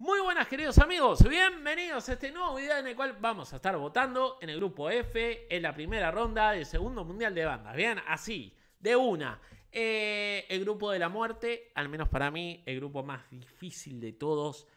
Muy buenas queridos amigos, bienvenidos a este nuevo video en el cual vamos a estar votando en el grupo F en la primera ronda del segundo mundial de bandas. bien así, de una. Eh, el grupo de la muerte, al menos para mí, el grupo más difícil de todos.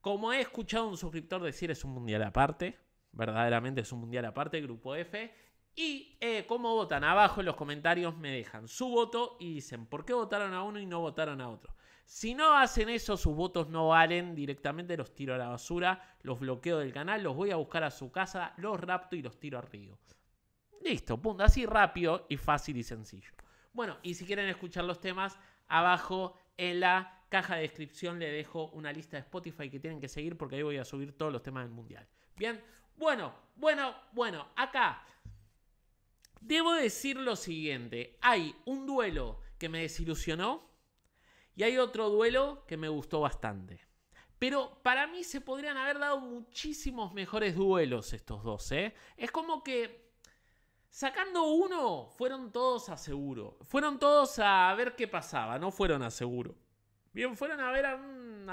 Como he escuchado un suscriptor decir, es un mundial aparte. Verdaderamente es un mundial aparte, el grupo F. Y eh, como votan abajo en los comentarios, me dejan su voto y dicen por qué votaron a uno y no votaron a otro. Si no hacen eso, sus votos no valen, directamente los tiro a la basura, los bloqueo del canal, los voy a buscar a su casa, los rapto y los tiro al Río. Listo, punto. Así rápido y fácil y sencillo. Bueno, y si quieren escuchar los temas, abajo en la caja de descripción le dejo una lista de Spotify que tienen que seguir porque ahí voy a subir todos los temas del mundial. Bien, bueno, bueno, bueno, acá debo decir lo siguiente, hay un duelo que me desilusionó y hay otro duelo que me gustó bastante. Pero para mí se podrían haber dado muchísimos mejores duelos estos dos. ¿eh? Es como que sacando uno, fueron todos a seguro. Fueron todos a ver qué pasaba, no fueron a seguro. Bien, fueron a ver, a,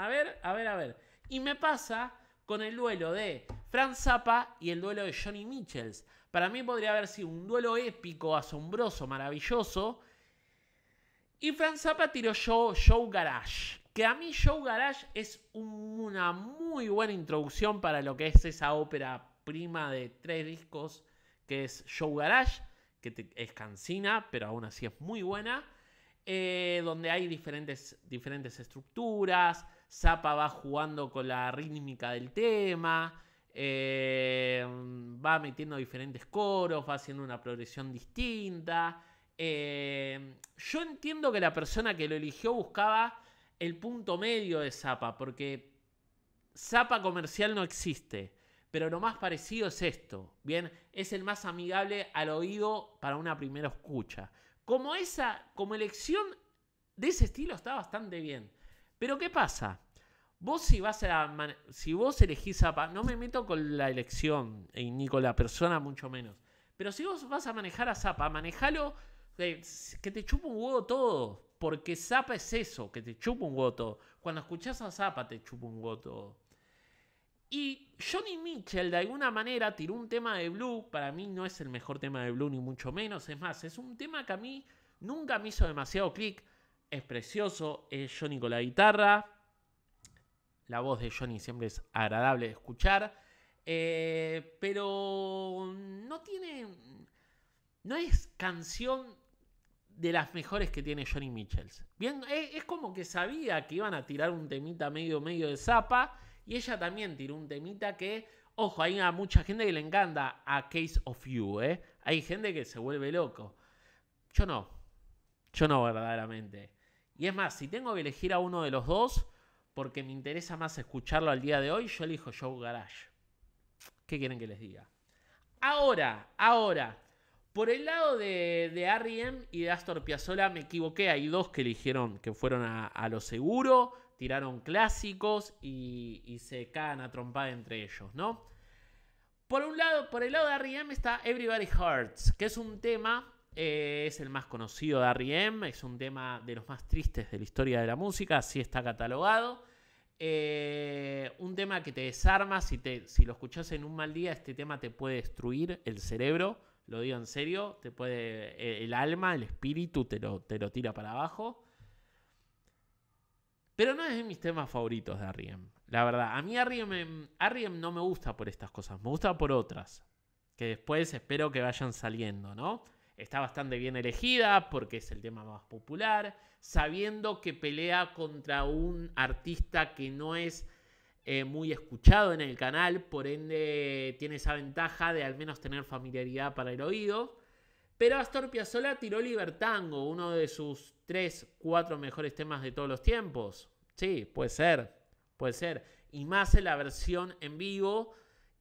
ver, a ver, a ver. Y me pasa con el duelo de Franz Zappa y el duelo de Johnny Mitchell, Para mí podría haber sido un duelo épico, asombroso, maravilloso y Fran Zappa tiró Show, Garage. Que a mí Show Garage es una muy buena introducción para lo que es esa ópera prima de tres discos que es Show Garage, que es cansina, pero aún así es muy buena. Eh, donde hay diferentes, diferentes estructuras. Zappa va jugando con la rítmica del tema. Eh, va metiendo diferentes coros, va haciendo una progresión distinta. Eh, yo entiendo que la persona que lo eligió buscaba el punto medio de Zapa, porque Zapa comercial no existe, pero lo más parecido es esto, ¿bien? Es el más amigable al oído para una primera escucha. Como esa, como elección de ese estilo está bastante bien. Pero ¿qué pasa? Vos si vas a si vos elegís Zapa, no me meto con la elección eh, ni con la persona mucho menos. Pero si vos vas a manejar a Zapa, manejalo que te chupa un huevo todo. Porque Zapa es eso, que te chupa un huevo Cuando escuchas a Zapa te chupa un huevo Y Johnny Mitchell de alguna manera tiró un tema de Blue. Para mí no es el mejor tema de Blue, ni mucho menos. Es más, es un tema que a mí nunca me hizo demasiado clic. Es precioso, es Johnny con la guitarra. La voz de Johnny siempre es agradable de escuchar. Eh, pero no tiene. No es canción de las mejores que tiene Johnny Michels. Bien, eh, es, como que sabía que iban a tirar un temita medio medio de zapa y ella también tiró un temita que, ojo, hay a mucha gente que le encanta a Case of You, ¿eh? Hay gente que se vuelve loco. Yo no. Yo no verdaderamente. Y es más, si tengo que elegir a uno de los dos, porque me interesa más escucharlo al día de hoy, yo elijo Joe Garage. ¿Qué quieren que les diga? Ahora, ahora, por el lado de, de e y de Astor Piazzolla me equivoqué. Hay dos que eligieron que fueron a, lo seguro, tiraron clásicos y, se cagan a trompada entre ellos, ¿no? Por un lado, por el lado de R.E.M. está Everybody Hurts, que es un tema, eh, es el más conocido de R.E.M., es un tema de los más tristes de la historia de la música, así está catalogado. Eh, un tema que te desarma, si, si lo escuchas en un mal día, este tema te puede destruir el cerebro lo digo en serio, te puede, eh, el alma, el espíritu te lo, te lo tira para abajo. Pero no es de mis temas favoritos de Arriem, la verdad. A mí Arriem, e no me gusta por estas cosas, me gusta por otras, que después espero que vayan saliendo, ¿no? Está bastante bien elegida porque es el tema más popular, sabiendo que pelea contra un artista que no es eh, muy escuchado en el canal, por ende tiene esa ventaja de al menos tener familiaridad para el oído. Pero Astor Piazzolla tiró Libertango, uno de sus 3, 4 mejores temas de todos los tiempos. Sí, puede ser, puede ser. Y más en la versión en vivo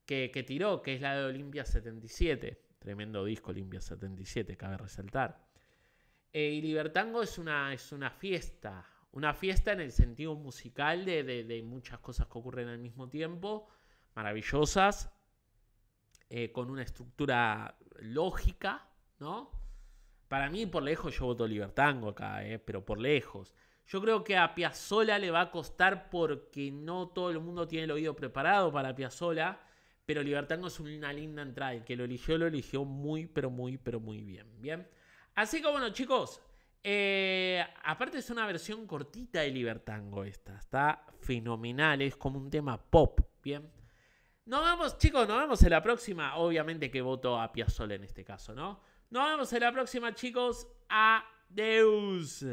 que, tiró, que es la de Olimpia 77. Tremendo disco Olimpia 77, cabe resaltar. Eh, y Libertango es una, es una fiesta, una fiesta en el sentido musical de, muchas cosas que ocurren al mismo tiempo, maravillosas, eh, con una estructura lógica, ¿no? Para mí, por lejos, yo voto Libertango acá, eh, pero por lejos. Yo creo que a Piazzola le va a costar porque no todo el mundo tiene el oído preparado para Piazzola, pero Libertango es una linda entrada. El que lo eligió, lo eligió muy, pero muy, pero muy bien. Bien. Así que bueno, chicos, eh, aparte es una versión cortita de Libertango esta. Está fenomenal, es como un tema pop, ¿bien? Nos vemos, chicos, nos vemos en la próxima. Obviamente que voto a Piazzolla en este caso, ¿no? Nos vemos en la próxima, chicos. Adiós